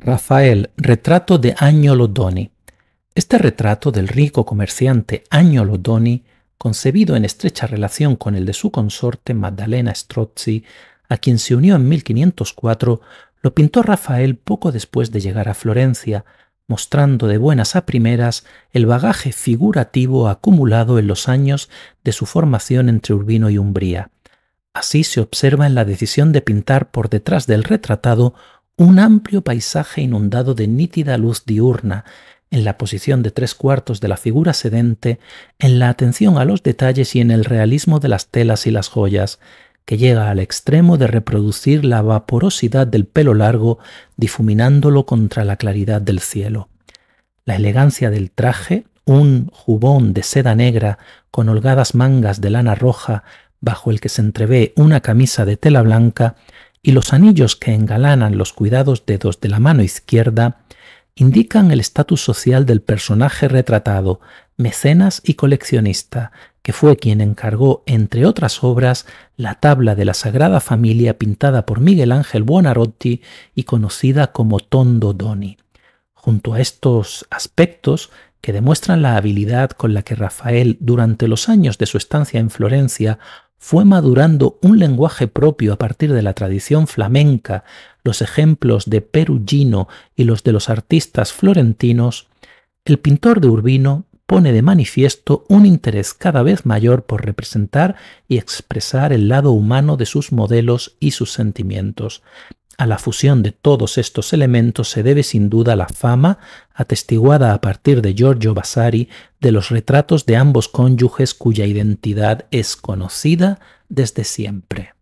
Rafael, retrato de Agnolo Doni. Este retrato del rico comerciante Agnolo Doni, concebido en estrecha relación con el de su consorte Maddalena Strozzi, a quien se unió en 1504, lo pintó Rafael poco después de llegar a Florencia, mostrando de buenas a primeras el bagaje figurativo acumulado en los años de su formación entre Urbino y Umbría. Así se observa en la decisión de pintar por detrás del retratado un amplio paisaje inundado de nítida luz diurna, en la posición de tres cuartos de la figura sedente, en la atención a los detalles y en el realismo de las telas y las joyas, que llega al extremo de reproducir la vaporosidad del pelo largo difuminándolo contra la claridad del cielo. La elegancia del traje, un jubón de seda negra con holgadas mangas de lana roja, bajo el que se entrevé una camisa de tela blanca, y los anillos que engalanan los cuidados dedos de la mano izquierda indican el estatus social del personaje retratado, mecenas y coleccionista, que fue quien encargó, entre otras obras, la tabla de la Sagrada Familia pintada por Miguel Ángel Buonarroti y conocida como Tondo Doni. Junto a estos aspectos, que demuestran la habilidad con la que Rafael, durante los años de su estancia en Florencia, fue madurando un lenguaje propio a partir de la tradición flamenca, los ejemplos de Perugino y los de los artistas florentinos, el pintor de Urbino pone de manifiesto un interés cada vez mayor por representar y expresar el lado humano de sus modelos y sus sentimientos, a la fusión de todos estos elementos se debe sin duda la fama atestiguada a partir de Giorgio Vasari de los retratos de ambos cónyuges cuya identidad es conocida desde siempre.